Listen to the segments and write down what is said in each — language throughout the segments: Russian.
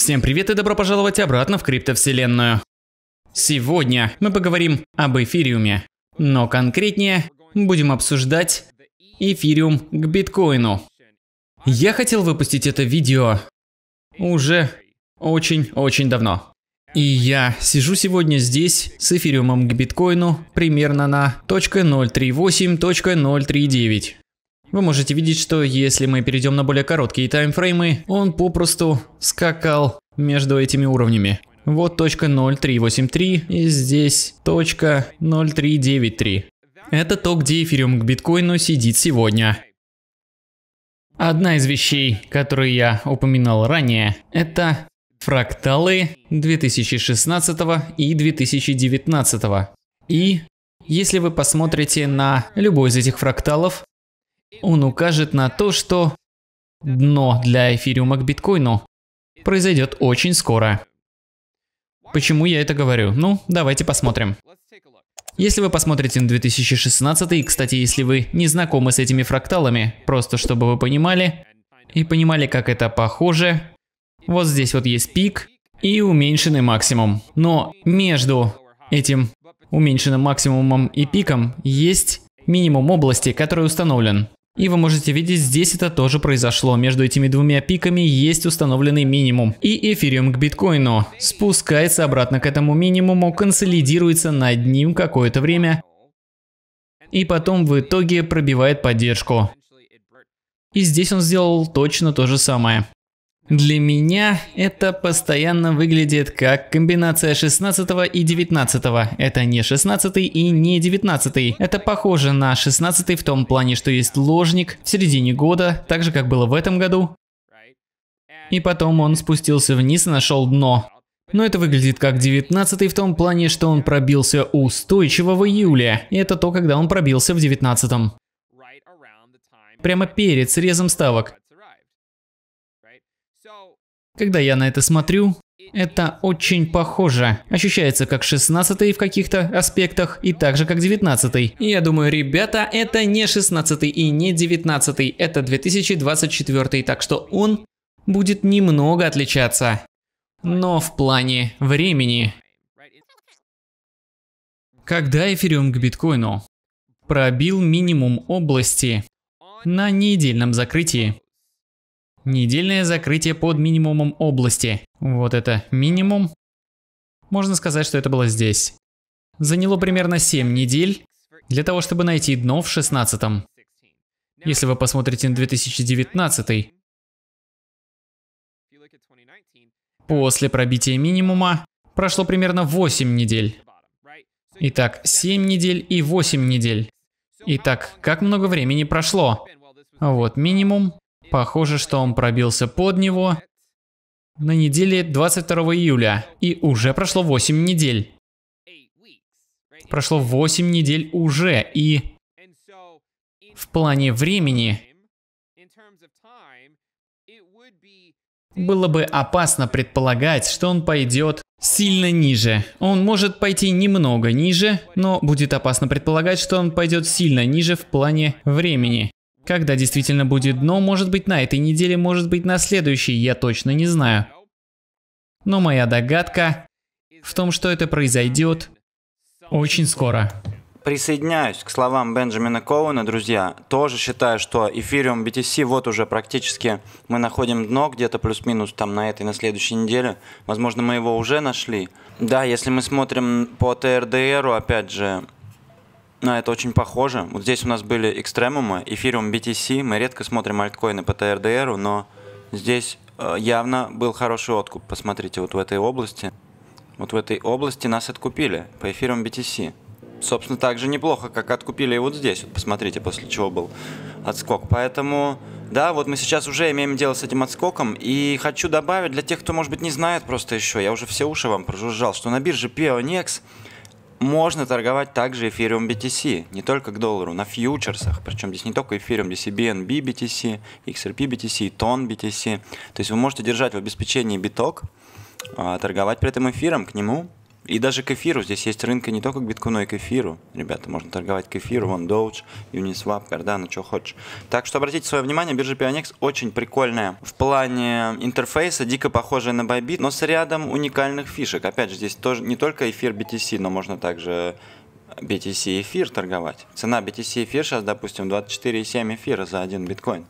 Всем привет и добро пожаловать обратно в криптовселенную. Сегодня мы поговорим об эфириуме, но конкретнее будем обсуждать эфириум к биткоину. Я хотел выпустить это видео уже очень-очень давно. И я сижу сегодня здесь с эфириумом к биткоину примерно на .038.039. Вы можете видеть, что если мы перейдем на более короткие таймфреймы, он попросту скакал между этими уровнями. Вот точка 0.383 и здесь точка 0.393. Это то, где эфириум к биткоину сидит сегодня. Одна из вещей, которые я упоминал ранее, это фракталы 2016 и 2019. И если вы посмотрите на любой из этих фракталов, он укажет на то, что дно для эфириума к биткоину произойдет очень скоро. Почему я это говорю? Ну, давайте посмотрим. Если вы посмотрите на 2016, и, кстати, если вы не знакомы с этими фракталами, просто чтобы вы понимали, и понимали, как это похоже, вот здесь вот есть пик и уменьшенный максимум. Но между этим уменьшенным максимумом и пиком есть минимум области, который установлен. И вы можете видеть, здесь это тоже произошло. Между этими двумя пиками есть установленный минимум. И эфириум к биткоину спускается обратно к этому минимуму, консолидируется над ним какое-то время. И потом в итоге пробивает поддержку. И здесь он сделал точно то же самое. Для меня это постоянно выглядит как комбинация 16 и 19. Это не 16 и не 19. Это похоже на 16 в том плане, что есть ложник в середине года, так же как было в этом году. И потом он спустился вниз и нашел дно. Но это выглядит как 19 в том плане, что он пробился устойчиво в июле. И это то, когда он пробился в 19 прямо перед срезом ставок. Когда я на это смотрю, это очень похоже. Ощущается как 16 в каких-то аспектах и также как 19. -й. я думаю, ребята, это не 16 и не 19, это 2024, так что он будет немного отличаться. Но в плане времени. Когда эфириум к биткоину пробил минимум области на недельном закрытии. Недельное закрытие под минимумом области. Вот это минимум. Можно сказать, что это было здесь. Заняло примерно 7 недель для того, чтобы найти дно в 16 -м. Если вы посмотрите на 2019 после пробития минимума прошло примерно 8 недель. Итак, 7 недель и 8 недель. Итак, как много времени прошло? Вот минимум, Похоже, что он пробился под него на неделе 22 июля. И уже прошло 8 недель. Прошло 8 недель уже. И в плане времени было бы опасно предполагать, что он пойдет сильно ниже. Он может пойти немного ниже, но будет опасно предполагать, что он пойдет сильно ниже в плане времени. Когда действительно будет дно, может быть на этой неделе, может быть на следующей, я точно не знаю. Но моя догадка в том, что это произойдет очень скоро. Присоединяюсь к словам Бенджамина Коуна, друзья. Тоже считаю, что эфириум BTC вот уже практически мы находим дно где-то плюс-минус там на этой, на следующей неделе. Возможно, мы его уже нашли. Да, если мы смотрим по TRDR, опять же, ну это очень похоже. Вот здесь у нас были экстремумы, эфириум BTC. Мы редко смотрим альткоины по ТРДРу, но здесь э, явно был хороший откуп. Посмотрите, вот в этой области. Вот в этой области нас откупили по эфирам BTC. Собственно, так же неплохо, как откупили и вот здесь. Вот посмотрите, после чего был отскок. Поэтому, да, вот мы сейчас уже имеем дело с этим отскоком. И хочу добавить для тех, кто, может быть, не знает просто еще, я уже все уши вам прожужжал, что на бирже Pionex можно торговать также эфириум BTC, не только к доллару, на фьючерсах. Причем здесь не только эфириум, здесь и BNB BTC, XRP BTC, и TON BTC. То есть вы можете держать в обеспечении биток, а, торговать при этом эфиром к нему, и даже к эфиру. Здесь есть рынка не только к биткоину, и к эфиру. Ребята, можно торговать к эфиру, вон Doge, Uniswap, Cardano, что хочешь. Так что обратите свое внимание, биржа Pionex очень прикольная. В плане интерфейса, дико похожая на Bybit, но с рядом уникальных фишек. Опять же, здесь тоже не только эфир BTC, но можно также BTC эфир торговать. Цена BTC эфир сейчас, допустим, 24,7 эфира за один биткоин.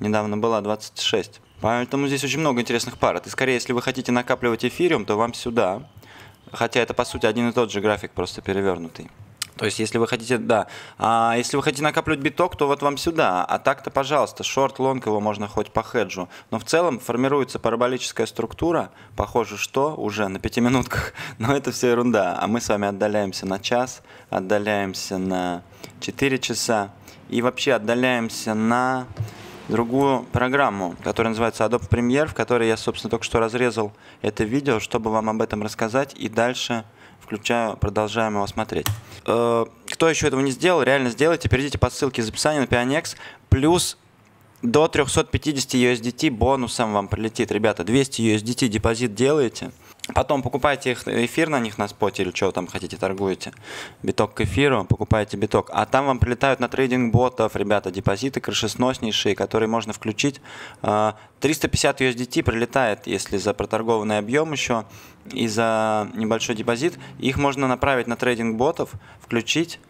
Недавно была 26. Поэтому здесь очень много интересных пар. И скорее, если вы хотите накапливать эфириум, то вам сюда. Хотя это, по сути, один и тот же график, просто перевернутый. То есть, если вы хотите, да, а если вы хотите накапливать биток, то вот вам сюда, а так-то, пожалуйста, шорт-лонг его можно хоть по хеджу. Но в целом формируется параболическая структура, похоже, что уже на пяти минутках, но это все ерунда. А мы с вами отдаляемся на час, отдаляемся на 4 часа и вообще отдаляемся на другую программу, которая называется Adobe Premiere, в которой я, собственно, только что разрезал это видео, чтобы вам об этом рассказать, и дальше включаю, продолжаем его смотреть. Э, кто еще этого не сделал, реально сделайте, перейдите по ссылке из описания на Pionex, плюс до 350 USDT бонусом вам прилетит. Ребята, 200 USDT депозит делаете – Потом покупайте их э, эфир на них на споте или что там хотите, торгуете. Биток к эфиру, покупаете биток. А там вам прилетают на трейдинг ботов, ребята, депозиты крышесноснейшие, которые можно включить. 350 а, USDT прилетает, если за проторгованный объем еще и за небольшой депозит. Их можно направить на трейдинг ботов, включить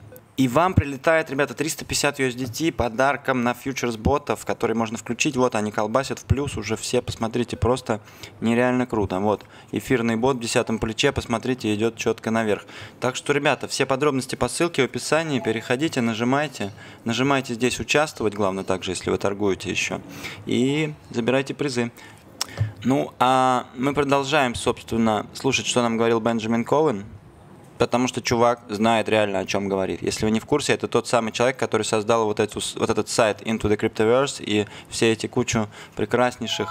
и вам прилетает, ребята, 350 USDT подарком на фьючерс ботов, которые можно включить. Вот они колбасят в плюс уже все, посмотрите, просто нереально круто. Вот, эфирный бот в десятом плече, посмотрите, идет четко наверх. Так что, ребята, все подробности по ссылке в описании, переходите, нажимайте. Нажимайте здесь участвовать, главное также, если вы торгуете еще. И забирайте призы. Ну, а мы продолжаем, собственно, слушать, что нам говорил Бенджамин Коэн. Потому что чувак знает реально, о чем говорит. Если вы не в курсе, это тот самый человек, который создал вот, эту, вот этот сайт Into the Cryptoverse и все эти кучу прекраснейших,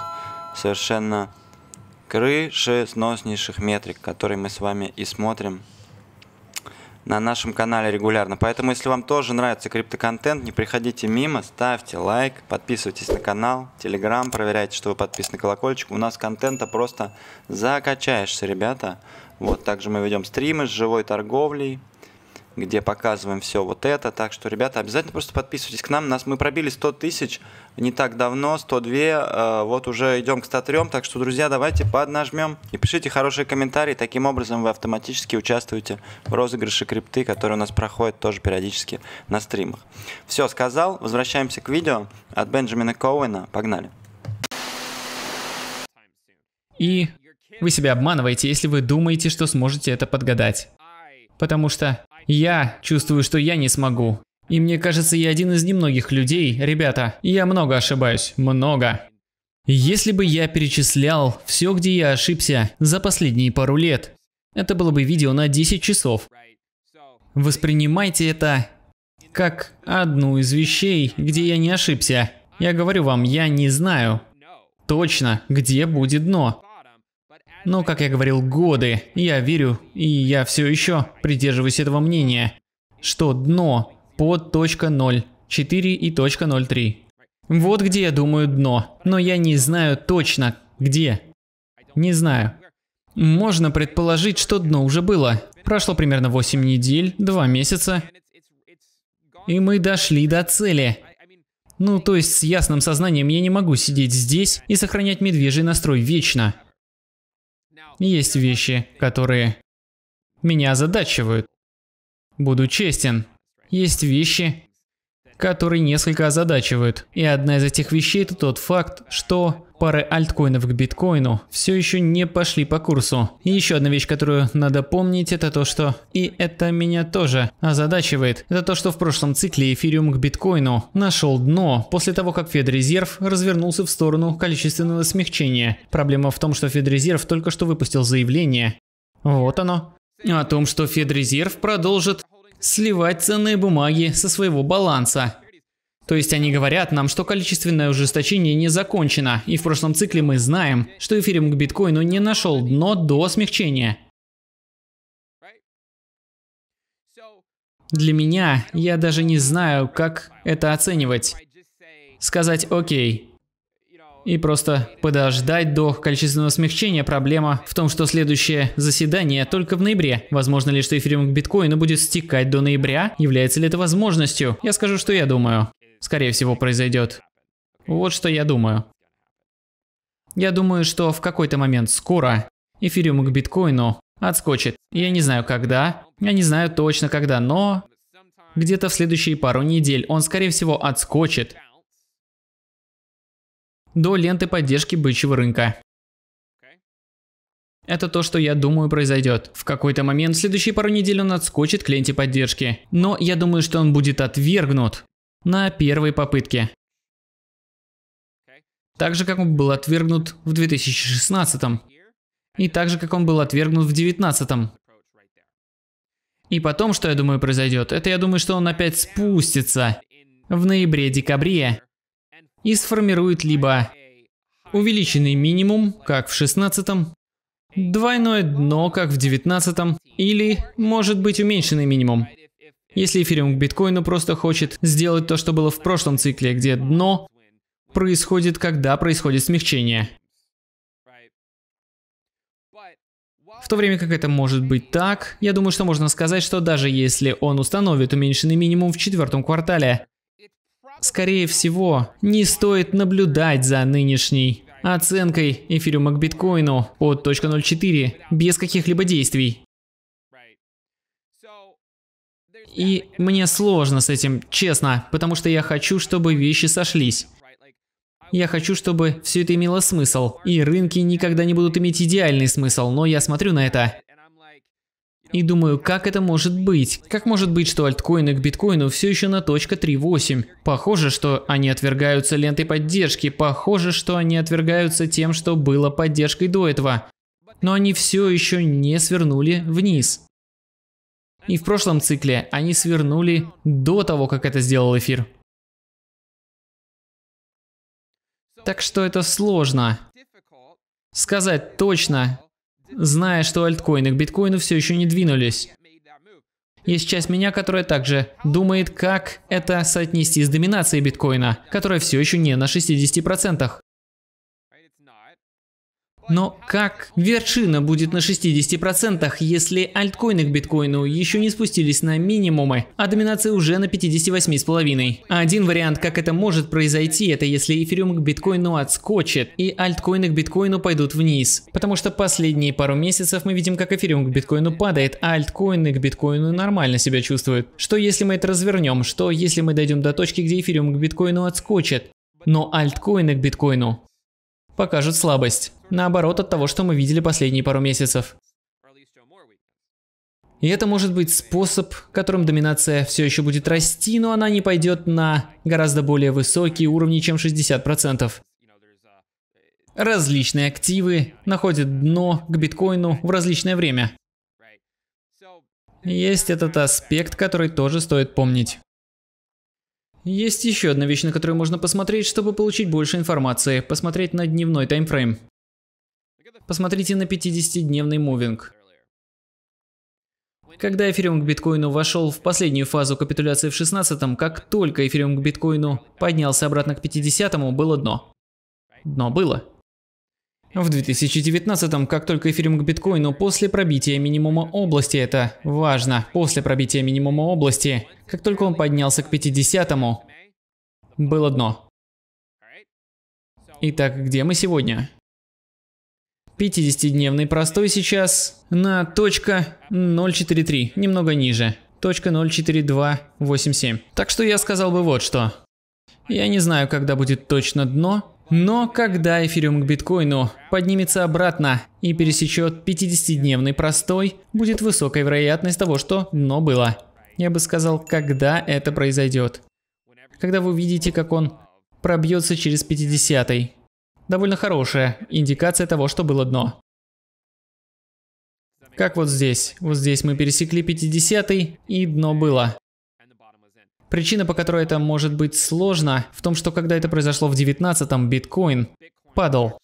совершенно крышесноснейших метрик, которые мы с вами и смотрим на нашем канале регулярно. Поэтому, если вам тоже нравится криптоконтент, не приходите мимо, ставьте лайк, подписывайтесь на канал, телеграм, проверяйте, что вы подписаны, колокольчик. У нас контента просто закачаешься, ребята. Вот, также мы ведем стримы с живой торговлей, где показываем все вот это. Так что, ребята, обязательно просто подписывайтесь к нам. Нас мы пробили 100 тысяч не так давно, 102. Э, вот уже идем к 103. Так что, друзья, давайте поднажмем и пишите хорошие комментарии. Таким образом вы автоматически участвуете в розыгрыше крипты, который у нас проходит тоже периодически на стримах. Все, сказал. Возвращаемся к видео от Бенджамина Коуэна. Погнали. И вы себя обманываете, если вы думаете, что сможете это подгадать. Потому что я чувствую, что я не смогу. И мне кажется, я один из немногих людей, ребята, я много ошибаюсь, много. Если бы я перечислял все, где я ошибся за последние пару лет, это было бы видео на 10 часов. Воспринимайте это как одну из вещей, где я не ошибся. Я говорю вам, я не знаю точно, где будет дно. Но, как я говорил, годы. Я верю, и я все еще придерживаюсь этого мнения, что дно под .0, 4 и .03. Вот где я думаю дно, но я не знаю точно, где. Не знаю. Можно предположить, что дно уже было. Прошло примерно 8 недель, 2 месяца, и мы дошли до цели. Ну, то есть с ясным сознанием я не могу сидеть здесь и сохранять медвежий настрой вечно есть вещи, которые меня озадачивают. Буду честен, есть вещи, который несколько озадачивают. И одна из этих вещей это тот факт, что пары альткоинов к биткоину все еще не пошли по курсу. И еще одна вещь, которую надо помнить, это то, что... И это меня тоже озадачивает. Это то, что в прошлом цикле эфириум к биткоину нашел дно после того, как Федрезерв развернулся в сторону количественного смягчения. Проблема в том, что Федрезерв только что выпустил заявление. Вот оно. О том, что Федрезерв продолжит сливать ценные бумаги со своего баланса. То есть они говорят нам, что количественное ужесточение не закончено, и в прошлом цикле мы знаем, что эфириум к биткоину не нашел дно до смягчения. Для меня, я даже не знаю, как это оценивать. Сказать «Окей, и просто подождать до количественного смягчения. Проблема в том, что следующее заседание только в ноябре. Возможно ли, что эфириум к биткоину будет стекать до ноября? Является ли это возможностью? Я скажу, что я думаю. Скорее всего, произойдет. Вот что я думаю. Я думаю, что в какой-то момент скоро эфириум к биткоину отскочит. Я не знаю когда, я не знаю точно когда, но где-то в следующие пару недель он, скорее всего, отскочит до ленты поддержки бычьего рынка. Это то, что я думаю произойдет. В какой-то момент в следующие пару недель он отскочит к ленте поддержки. Но я думаю, что он будет отвергнут на первой попытке. Так же, как он был отвергнут в 2016. м И так же, как он был отвергнут в 2019. м И потом, что я думаю произойдет, это я думаю, что он опять спустится в ноябре-декабре и сформирует либо увеличенный минимум, как в 16 двойное дно, как в 19 или, может быть, уменьшенный минимум. Если эфириум к биткоину просто хочет сделать то, что было в прошлом цикле, где дно происходит, когда происходит смягчение. В то время как это может быть так, я думаю, что можно сказать, что даже если он установит уменьшенный минимум в четвертом квартале, Скорее всего, не стоит наблюдать за нынешней оценкой эфириума к биткоину от 0.04 без каких-либо действий. И мне сложно с этим, честно, потому что я хочу, чтобы вещи сошлись. Я хочу, чтобы все это имело смысл, и рынки никогда не будут иметь идеальный смысл, но я смотрю на это и думаю, как это может быть? Как может быть, что альткоины к биткоину все еще на .38? Похоже, что они отвергаются лентой поддержки, похоже, что они отвергаются тем, что было поддержкой до этого. Но они все еще не свернули вниз. И в прошлом цикле они свернули до того, как это сделал эфир. Так что это сложно. Сказать точно, зная, что альткоины к биткоину все еще не двинулись. Есть часть меня, которая также думает, как это соотнести с доминацией биткоина, которая все еще не на 60%. Но как вершина будет на 60%, если альткоины к биткоину еще не спустились на минимумы, а доминация уже на 58,5%? Один вариант, как это может произойти, это если эфириум к биткоину отскочит, и альткоины к биткоину пойдут вниз. Потому что последние пару месяцев мы видим, как эфириум к биткоину падает, а альткоины к биткоину нормально себя чувствуют. Что если мы это развернем? Что если мы дойдем до точки, где эфириум к биткоину отскочит? но альткоины к биткоину покажет слабость. Наоборот от того, что мы видели последние пару месяцев. И это может быть способ, которым доминация все еще будет расти, но она не пойдет на гораздо более высокие уровни, чем 60%. Различные активы находят дно к биткоину в различное время. Есть этот аспект, который тоже стоит помнить. Есть еще одна вещь, на которую можно посмотреть, чтобы получить больше информации. Посмотреть на дневной таймфрейм. Посмотрите на 50-дневный мувинг. Когда эфириум к биткоину вошел в последнюю фазу капитуляции в 16-м, как только эфириум к биткоину поднялся обратно к 50-му, было дно. Дно было. В 2019-м, как только эфириум к биткоину, после пробития минимума области, это важно, после пробития минимума области, как только он поднялся к 50-му, было дно. Итак, где мы сегодня? 50-дневный простой сейчас на точка 0.43, немного ниже, точка 0.4287. Так что я сказал бы вот что. Я не знаю, когда будет точно дно, но когда эфириум к биткоину поднимется обратно и пересечет 50-дневный простой, будет высокая вероятность того, что дно было. Я бы сказал, когда это произойдет. Когда вы увидите, как он пробьется через 50-й. Довольно хорошая индикация того, что было дно. Как вот здесь. Вот здесь мы пересекли 50-й и дно было. Причина, по которой это может быть сложно, в том, что когда это произошло в 19-м, биткоин падал.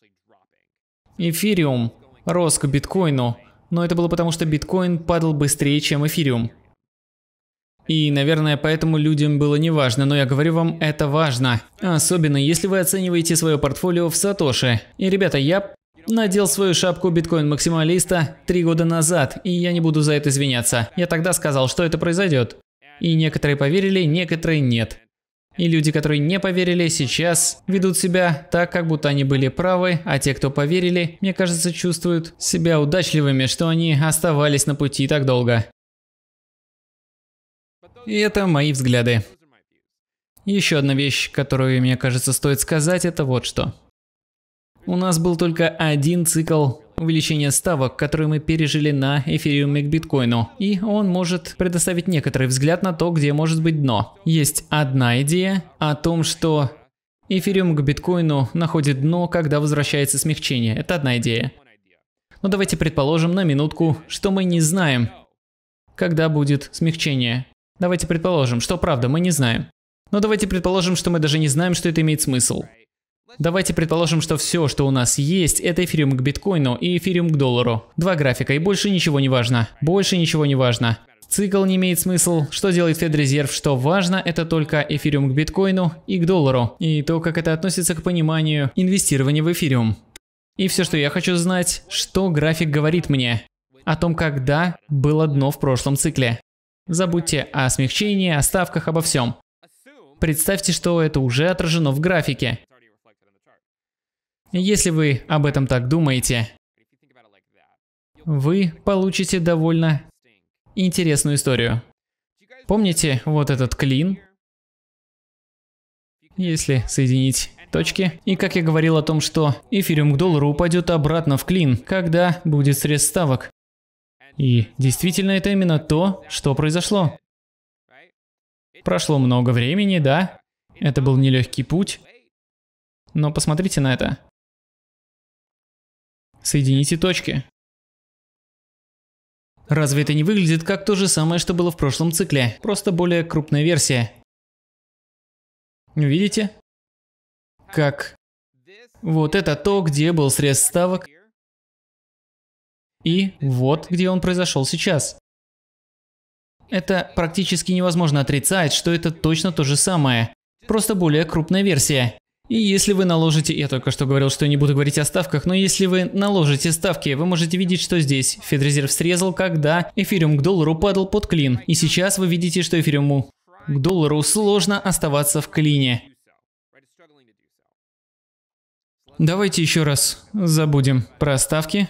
Эфириум рос к биткоину, но это было потому, что биткоин падал быстрее, чем эфириум. И, наверное, поэтому людям было не важно, но я говорю вам, это важно. Особенно, если вы оцениваете свое портфолио в Сатоши. И, ребята, я надел свою шапку биткоин-максималиста три года назад, и я не буду за это извиняться. Я тогда сказал, что это произойдет. И некоторые поверили, некоторые нет. И люди, которые не поверили, сейчас ведут себя так, как будто они были правы, а те, кто поверили, мне кажется, чувствуют себя удачливыми, что они оставались на пути так долго. И это мои взгляды. Еще одна вещь, которую, мне кажется, стоит сказать, это вот что. У нас был только один цикл увеличение ставок, которые мы пережили на эфириуме к биткоину, и он может предоставить некоторый взгляд на то, где может быть дно. Есть одна идея о том, что эфириум к биткоину находит дно, когда возвращается смягчение. Это одна идея. Но давайте предположим на минутку, что мы не знаем, когда будет смягчение. Давайте предположим, что правда, мы не знаем. Но давайте предположим, что мы даже не знаем, что это имеет смысл. Давайте предположим, что все, что у нас есть, это эфириум к биткоину и эфириум к доллару. Два графика, и больше ничего не важно. Больше ничего не важно. Цикл не имеет смысл. Что делает Федрезерв? Что важно, это только эфириум к биткоину и к доллару. И то, как это относится к пониманию инвестирования в эфириум. И все, что я хочу знать, что график говорит мне о том, когда было дно в прошлом цикле. Забудьте о смягчении, о ставках, обо всем. Представьте, что это уже отражено в графике. Если вы об этом так думаете, вы получите довольно интересную историю. Помните вот этот клин? Если соединить точки. И как я говорил о том, что эфириум к доллару упадет обратно в клин, когда будет срез ставок. И действительно это именно то, что произошло. Прошло много времени, да? Это был нелегкий путь. Но посмотрите на это. Соедините точки. Разве это не выглядит как то же самое, что было в прошлом цикле, просто более крупная версия? Видите? Как? Вот это то, где был срез ставок. И вот где он произошел сейчас. Это практически невозможно отрицать, что это точно то же самое. Просто более крупная версия. И если вы наложите, я только что говорил, что не буду говорить о ставках, но если вы наложите ставки, вы можете видеть, что здесь Федрезерв срезал, когда эфириум к доллару падал под клин. И сейчас вы видите, что эфириуму к доллару сложно оставаться в клине. Давайте еще раз забудем про ставки.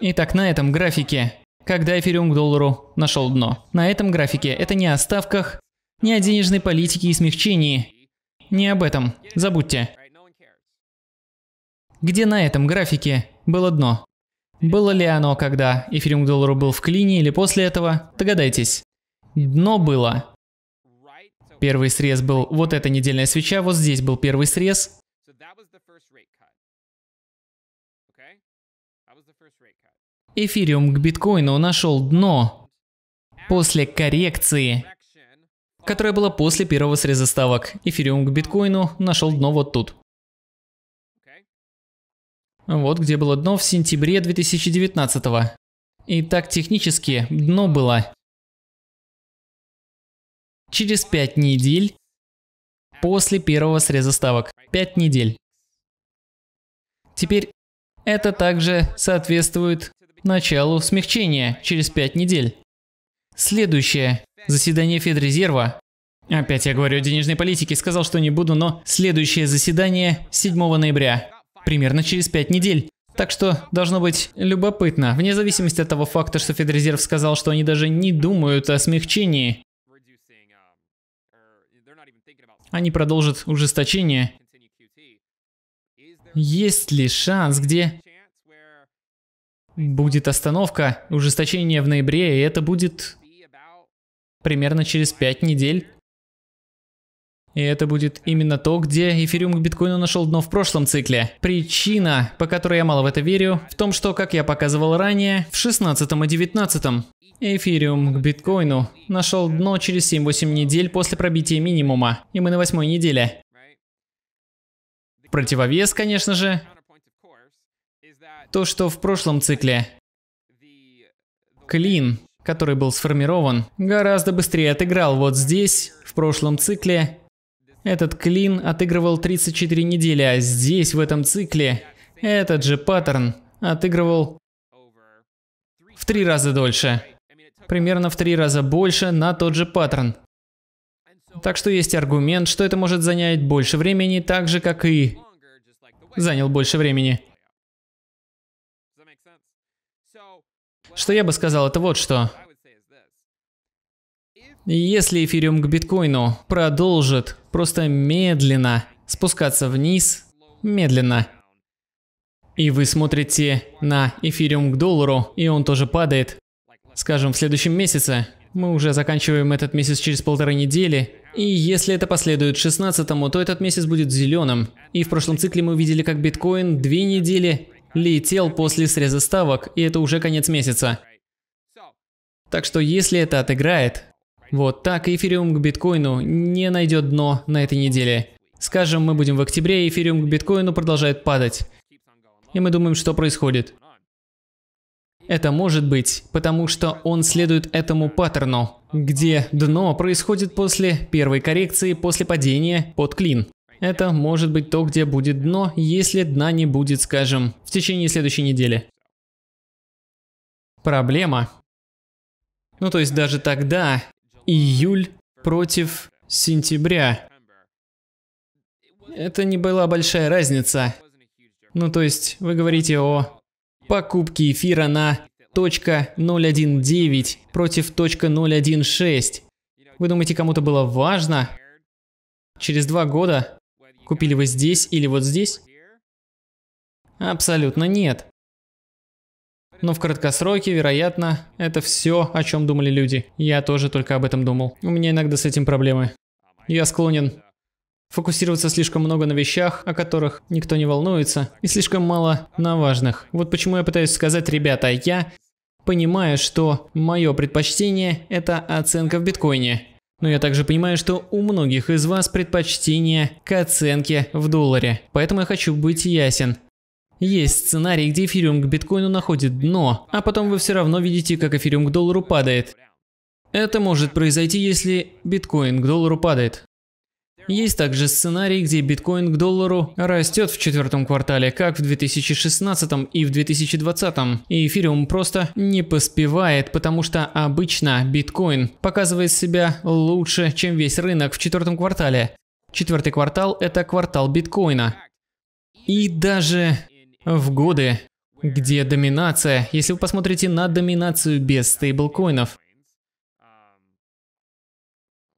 Итак, на этом графике, когда эфириум к доллару нашел дно. На этом графике это не о ставках, не о денежной политике и смягчении, не об этом. Забудьте. Где на этом графике было дно? Было ли оно, когда эфириум к доллару был в клине или после этого? Догадайтесь. Дно было. Первый срез был вот эта недельная свеча, вот здесь был первый срез. Эфириум к биткоину нашел дно после коррекции которая была после первого среза ставок. Эфириум к биткоину нашел дно вот тут. Вот где было дно в сентябре 2019 -го. Итак, технически дно было. Через 5 недель после первого среза ставок. 5 недель. Теперь это также соответствует началу смягчения через 5 недель. Следующее. Заседание Федрезерва. Опять я говорю о денежной политике, сказал, что не буду, но следующее заседание 7 ноября. Примерно через 5 недель. Так что должно быть любопытно, вне зависимости от того факта, что Федрезерв сказал, что они даже не думают о смягчении. Они продолжат ужесточение. Есть ли шанс, где будет остановка, ужесточение в ноябре, и это будет примерно через 5 недель. И это будет именно то, где эфириум к биткоину нашел дно в прошлом цикле. Причина, по которой я мало в это верю, в том, что, как я показывал ранее, в 16 и 19 эфириум к биткоину нашел дно через 7-8 недель после пробития минимума, и мы на восьмой неделе. Противовес, конечно же, то, что в прошлом цикле клин который был сформирован, гораздо быстрее отыграл вот здесь, в прошлом цикле. Этот клин отыгрывал 34 недели, а здесь, в этом цикле, этот же паттерн отыгрывал в три раза дольше. Примерно в три раза больше на тот же паттерн. Так что есть аргумент, что это может занять больше времени, так же, как и занял больше времени. Что я бы сказал, это вот что. Если эфириум к биткоину продолжит просто медленно спускаться вниз, медленно, и вы смотрите на эфириум к доллару, и он тоже падает, скажем, в следующем месяце, мы уже заканчиваем этот месяц через полторы недели, и если это последует 16-му, то этот месяц будет зеленым. И в прошлом цикле мы видели, как биткоин две недели летел после среза ставок, и это уже конец месяца. Так что если это отыграет, вот так эфириум к биткоину не найдет дно на этой неделе. Скажем, мы будем в октябре, и эфириум к биткоину продолжает падать. И мы думаем, что происходит. Это может быть, потому что он следует этому паттерну, где дно происходит после первой коррекции, после падения под клин. Это может быть то, где будет дно, если дна не будет, скажем, в течение следующей недели. Проблема. Ну то есть даже тогда июль против сентября. Это не была большая разница. Ну то есть вы говорите о покупке эфира на .019 против .016. Вы думаете, кому-то было важно через два года Купили вы здесь или вот здесь? Абсолютно нет. Но в краткосроке, вероятно, это все, о чем думали люди. Я тоже только об этом думал. У меня иногда с этим проблемы. Я склонен фокусироваться слишком много на вещах, о которых никто не волнуется, и слишком мало на важных. Вот почему я пытаюсь сказать, ребята, я понимаю, что мое предпочтение – это оценка в биткоине. Но я также понимаю, что у многих из вас предпочтение к оценке в долларе, поэтому я хочу быть ясен. Есть сценарий, где эфириум к биткоину находит дно, а потом вы все равно видите, как эфириум к доллару падает. Это может произойти, если биткоин к доллару падает. Есть также сценарий, где биткоин к доллару растет в четвертом квартале, как в 2016 и в 2020, и эфириум просто не поспевает, потому что обычно биткоин показывает себя лучше, чем весь рынок в четвертом квартале. Четвертый квартал – это квартал биткоина. И даже в годы, где доминация, если вы посмотрите на доминацию без стейблкоинов,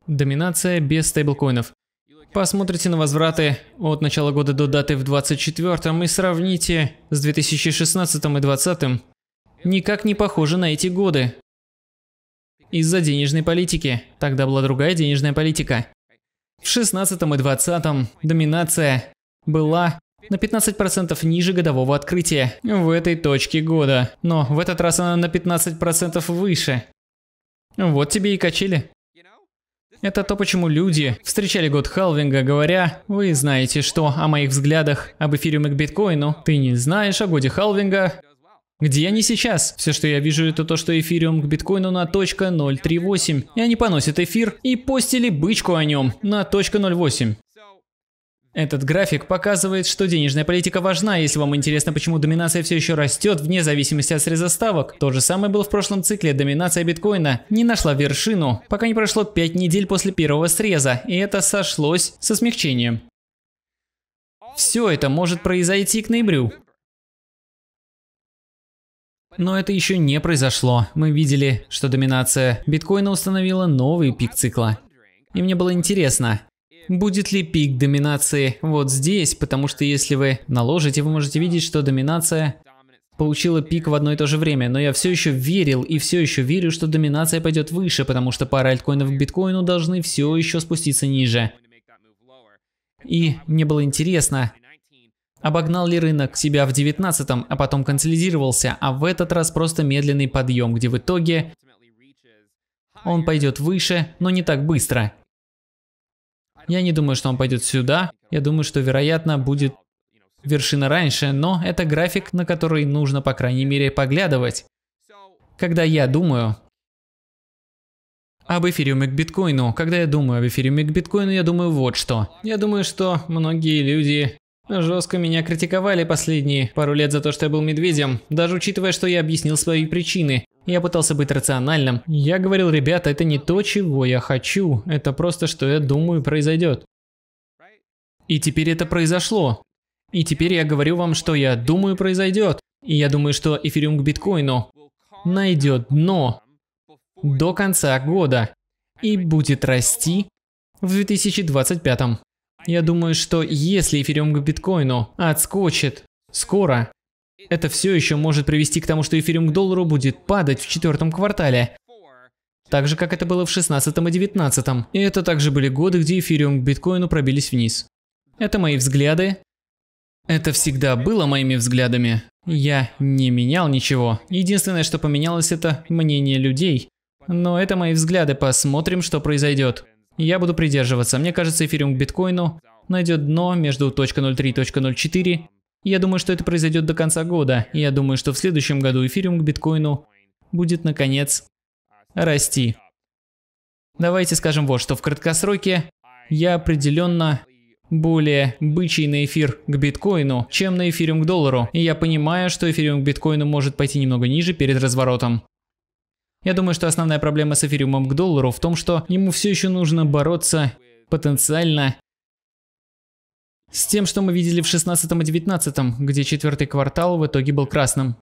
доминация без стейблкоинов, Посмотрите на возвраты от начала года до даты в 2024 и сравните с 2016 и 2020. Никак не похоже на эти годы. Из-за денежной политики. Тогда была другая денежная политика. В 16 и 20 доминация была на 15% ниже годового открытия в этой точке года, но в этот раз она на 15% выше. Вот тебе и качели. Это то, почему люди встречали год халвинга, говоря, вы знаете что о моих взглядах об эфириуме к биткоину, ты не знаешь о годе халвинга, где они сейчас? Все, что я вижу, это то, что эфириум к биткоину на .038. И они поносят эфир и постили бычку о нем на .08. Этот график показывает, что денежная политика важна, если вам интересно, почему доминация все еще растет вне зависимости от среза ставок. То же самое было в прошлом цикле, доминация биткоина не нашла вершину, пока не прошло 5 недель после первого среза, и это сошлось со смягчением. Все это может произойти к ноябрю. Но это еще не произошло. Мы видели, что доминация биткоина установила новый пик цикла. И мне было интересно, будет ли пик доминации вот здесь, потому что если вы наложите, вы можете видеть, что доминация получила пик в одно и то же время, но я все еще верил и все еще верю, что доминация пойдет выше, потому что пара альткоинов к биткоину должны все еще спуститься ниже. И мне было интересно, обогнал ли рынок себя в 19 а потом консолидировался, а в этот раз просто медленный подъем, где в итоге он пойдет выше, но не так быстро. Я не думаю, что он пойдет сюда. Я думаю, что, вероятно, будет вершина раньше, но это график, на который нужно, по крайней мере, поглядывать. Когда я думаю об эфириуме к биткоину, когда я думаю об эфириуме к биткоину, я думаю вот что. Я думаю, что многие люди Жестко меня критиковали последние пару лет за то, что я был медведем, даже учитывая, что я объяснил свои причины. Я пытался быть рациональным. Я говорил, ребята, это не то, чего я хочу, это просто, что я думаю, произойдет. И теперь это произошло. И теперь я говорю вам, что я думаю, произойдет. И я думаю, что эфириум к биткоину найдет дно до конца года и будет расти в 2025. Я думаю, что если эфириум к биткоину отскочит скоро, это все еще может привести к тому, что эфириум к доллару будет падать в четвертом квартале. Так же, как это было в 16 и 19. И это также были годы, где эфириум к биткоину пробились вниз. Это мои взгляды. Это всегда было моими взглядами. Я не менял ничего. Единственное, что поменялось, это мнение людей. Но это мои взгляды, посмотрим, что произойдет. Я буду придерживаться. Мне кажется, эфириум к биткоину найдет дно между .03 и .04. Я думаю, что это произойдет до конца года. И я думаю, что в следующем году эфириум к биткоину будет, наконец, расти. Давайте скажем вот, что в краткосроке я определенно более бычий на эфир к биткоину, чем на эфириум к доллару. И я понимаю, что эфириум к биткоину может пойти немного ниже перед разворотом. Я думаю, что основная проблема с эфириумом к доллару в том, что ему все еще нужно бороться потенциально с тем, что мы видели в 16 и 19, где четвертый квартал в итоге был красным.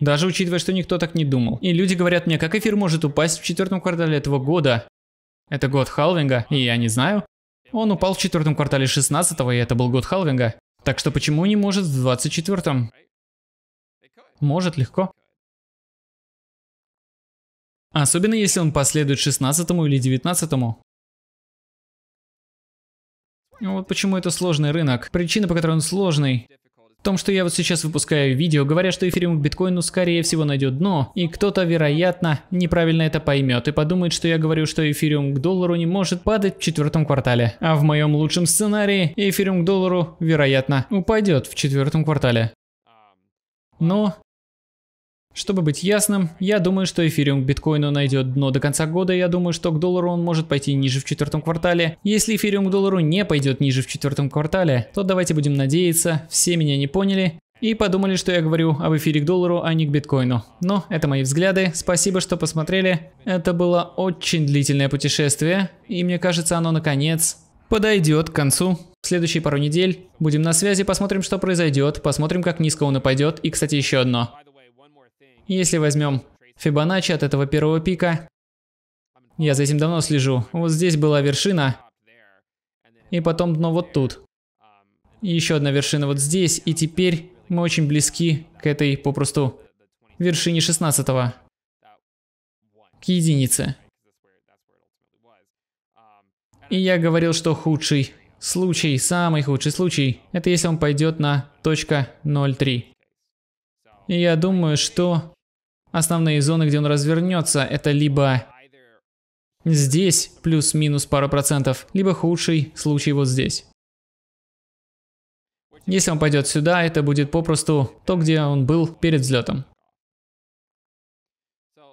Даже учитывая, что никто так не думал. И люди говорят мне, как эфир может упасть в четвертом квартале этого года. Это год халвинга, и я не знаю. Он упал в четвертом квартале 16 и это был год халвинга. Так что почему не может в 24-м? Может легко. Особенно если он последует 16 или 19. -му. Ну вот почему это сложный рынок. Причина, по которой он сложный, в том, что я вот сейчас выпускаю видео, говоря, что эфириум к биткоину скорее всего найдет дно, и кто-то, вероятно, неправильно это поймет и подумает, что я говорю, что эфириум к доллару не может падать в четвертом квартале. А в моем лучшем сценарии эфириум к доллару, вероятно, упадет в четвертом квартале. Но чтобы быть ясным, я думаю, что эфириум к биткоину найдет дно до конца года, я думаю, что к доллару он может пойти ниже в четвертом квартале. Если эфириум к доллару не пойдет ниже в четвертом квартале, то давайте будем надеяться, все меня не поняли и подумали, что я говорю об эфире к доллару, а не к биткоину. Но это мои взгляды, спасибо, что посмотрели. Это было очень длительное путешествие, и мне кажется, оно наконец подойдет к концу. В следующие пару недель будем на связи, посмотрим, что произойдет, посмотрим, как низко он упадет. И, кстати, еще одно. Если возьмем Фибоначчи от этого первого пика, я за этим давно слежу, вот здесь была вершина, и потом дно вот тут. И еще одна вершина вот здесь, и теперь мы очень близки к этой попросту вершине 16 -го. к единице. И я говорил, что худший случай, самый худший случай, это если он пойдет на .03. И я думаю, что Основные зоны, где он развернется, это либо здесь плюс-минус пара процентов, либо худший случай вот здесь. Если он пойдет сюда, это будет попросту то, где он был перед взлетом.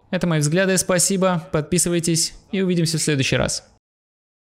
Это мои взгляды, спасибо, подписывайтесь и увидимся в следующий раз.